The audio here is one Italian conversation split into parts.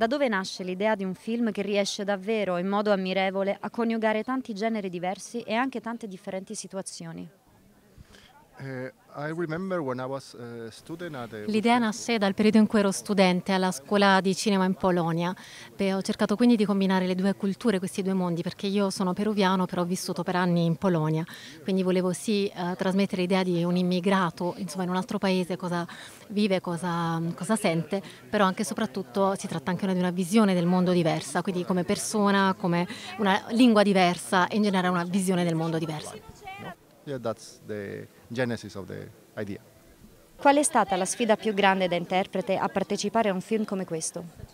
Da dove nasce l'idea di un film che riesce davvero, in modo ammirevole, a coniugare tanti generi diversi e anche tante differenti situazioni? Eh, l'idea nasce dal periodo in cui ero studente alla scuola di cinema in Polonia. Beh, ho cercato quindi di combinare le due culture, questi due mondi, perché io sono peruviano, però ho vissuto per anni in Polonia. Quindi volevo sì eh, trasmettere l'idea di un immigrato, insomma, in un altro paese, cosa vive, cosa, cosa sente, però anche e soprattutto si tratta anche di una visione del mondo diversa, quindi come persona, come una lingua diversa e in generale una visione del mondo diversa yeah, that's the genesis of the idea. Qual è stata la sfida più grande da interprete a partecipare a un film come questo?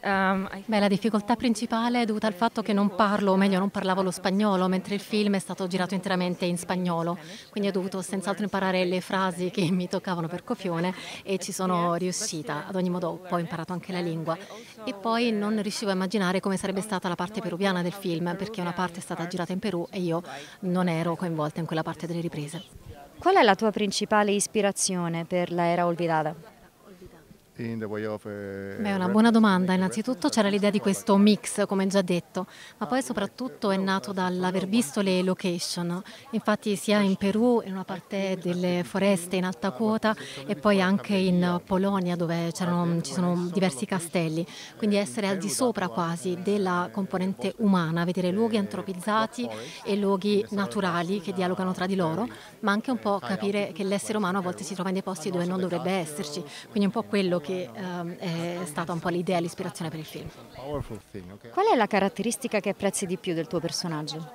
Ehm, Beh, la difficoltà principale è dovuta al fatto che non parlo, o meglio non parlavo lo spagnolo, mentre il film è stato girato interamente in spagnolo, quindi ho dovuto senz'altro imparare le frasi che mi toccavano per cofione e ci sono riuscita. Ad ogni modo poi ho imparato anche la lingua. E poi non riuscivo a immaginare come sarebbe stata la parte peruviana del film, perché una parte è stata girata in Perù e io non ero coinvolta in quella parte delle riprese. Qual è la tua principale ispirazione per la Era Olvidada? Eh, Beh, una buona domanda. Innanzitutto c'era l'idea di questo mix, come già detto, ma poi soprattutto è nato dall'aver visto le location. Infatti sia in Perù, in una parte delle foreste in alta quota, e poi anche in Polonia dove ci sono diversi castelli. Quindi essere al di sopra quasi della componente umana, vedere luoghi antropizzati e luoghi naturali che dialogano tra di loro, ma anche un po' capire che l'essere umano a volte si trova in dei posti dove non dovrebbe esserci. Quindi un po' quello che che um, è stata un po' l'idea, l'ispirazione per il film. Qual è la caratteristica che apprezzi di più del tuo personaggio?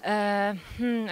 Eh, hmm,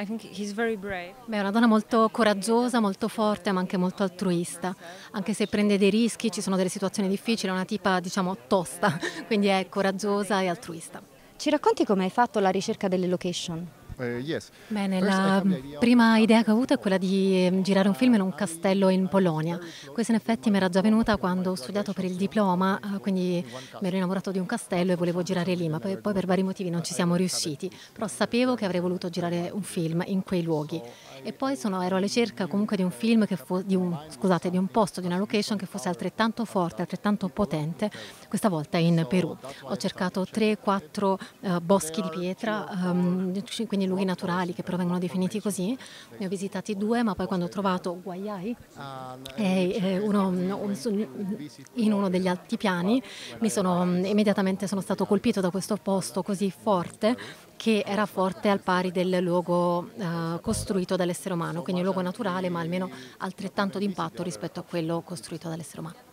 Beh, è una donna molto coraggiosa, molto forte, ma anche molto altruista. Anche se prende dei rischi, ci sono delle situazioni difficili, è una tipa, diciamo, tosta, quindi è coraggiosa e altruista. Ci racconti come hai fatto la ricerca delle location? Eh, Bene, la prima idea che ho avuto è quella di mm, girare un film in un castello in Polonia. Questa in effetti mi era già venuta quando ho studiato per il diploma, eh, quindi mi ero innamorato di un castello e volevo girare lì, ma poi, poi per vari motivi non ci siamo riusciti. Però sapevo che avrei voluto girare un film in quei luoghi e poi sono, ero alla ricerca comunque di un film, fo- di, un, scusate, di un posto, di una location che fosse altrettanto forte, altrettanto potente, questa volta in Perù. Ho cercato 3-4 uh, eh, boschi di pietra, um, quindi luoghi naturali che però vengono definiti così. Ne ho visitati due, ma poi quando ho trovato Guayai, eh, eh, uno, un, in uno degli altipiani, mi sono, mm, immediatamente sono stato colpito da questo posto così forte che era forte al pari del luogo eh, costruito dall'essere umano, quindi un luogo naturale ma almeno altrettanto d'impatto rispetto a quello costruito dall'essere umano.